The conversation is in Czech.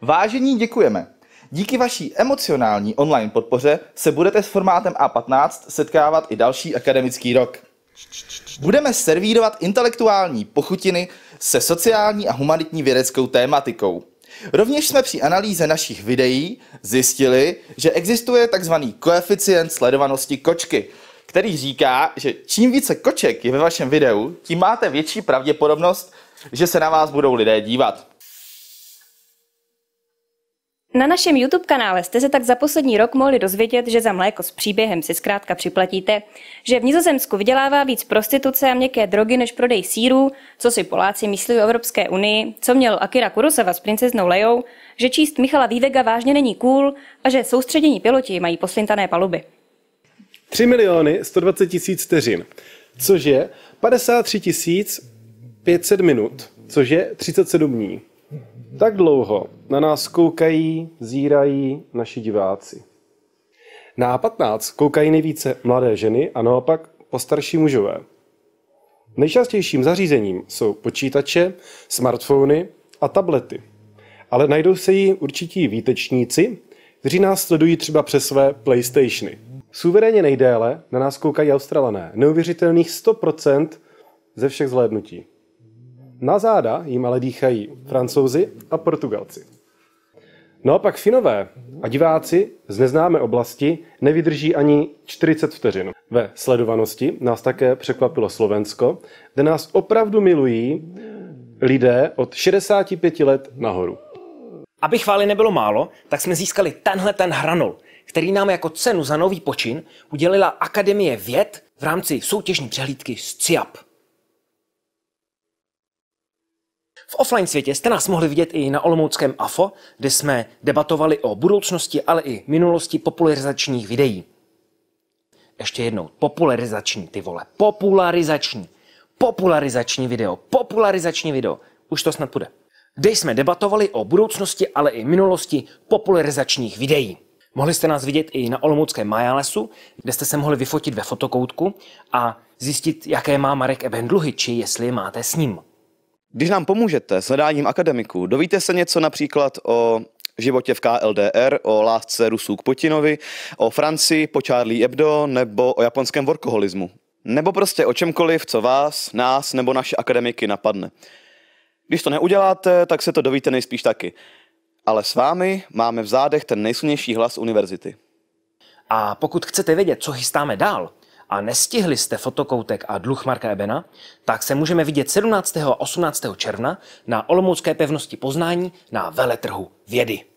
Vážení děkujeme. Díky vaší emocionální online podpoře se budete s formátem A15 setkávat i další akademický rok. Budeme servírovat intelektuální pochutiny se sociální a humanitní vědeckou tématikou. Rovněž jsme při analýze našich videí zjistili, že existuje tzv. koeficient sledovanosti kočky, který říká, že čím více koček je ve vašem videu, tím máte větší pravděpodobnost, že se na vás budou lidé dívat. Na našem YouTube kanále jste se tak za poslední rok mohli dozvědět, že za mléko s příběhem si zkrátka připlatíte, že v Nizozemsku vydělává víc prostituce a měkké drogy než prodej sírů, co si Poláci myslí o Evropské unii, co měl Akira Kurosawa s princeznou Lejou, že číst Michala Vývega vážně není cool a že soustředění piloti mají poslintané paluby. 3 miliony 120 tisíc vteřin, což je 53 500 minut, což je 37 dní. Tak dlouho na nás koukají, zírají naši diváci. Na 15 koukají nejvíce mladé ženy a naopak postarší mužové. Nejčastějším zařízením jsou počítače, smartfony a tablety. Ale najdou se jí určití výtečníci, kteří nás sledují třeba přes své PlayStationy. Suverénně nejdéle na nás koukají Australané, neuvěřitelných 100% ze všech zhlédnutí. Na záda jim ale dýchají francouzi a portugalci. No pak Finové a diváci z neznámé oblasti nevydrží ani 40 vteřin. Ve sledovanosti nás také překvapilo Slovensko, kde nás opravdu milují lidé od 65 let nahoru. Aby chvály nebylo málo, tak jsme získali tenhle ten hranol, který nám jako cenu za nový počin udělila Akademie věd v rámci soutěžní přehlídky CIAP. V offline světě jste nás mohli vidět i na Olomouckém AFO, kde jsme debatovali o budoucnosti, ale i minulosti popularizačních videí. Ještě jednou, popularizační, ty vole, popularizační, popularizační video, popularizační video, už to snad bude. Kde jsme debatovali o budoucnosti, ale i minulosti popularizačních videí. Mohli jste nás vidět i na Olomouckém Majalesu, kde jste se mohli vyfotit ve fotokoutku a zjistit, jaké má Marek Eben dluhy, či jestli je máte s ním. Když nám pomůžete s hledáním akademiků, dovíte se něco například o životě v KLDR, o lásce Rusů k Putinovi, o Francii po Charlie Hebdo nebo o japonském workoholismu. Nebo prostě o čemkoliv, co vás, nás nebo naše akademiky napadne. Když to neuděláte, tak se to dovíte nejspíš taky. Ale s vámi máme v zádech ten nejsunější hlas univerzity. A pokud chcete vědět, co chystáme dál, a nestihli jste fotokoutek a dluh Marka Ebena, tak se můžeme vidět 17. a 18. června na Olomoucké pevnosti Poznání na veletrhu vědy.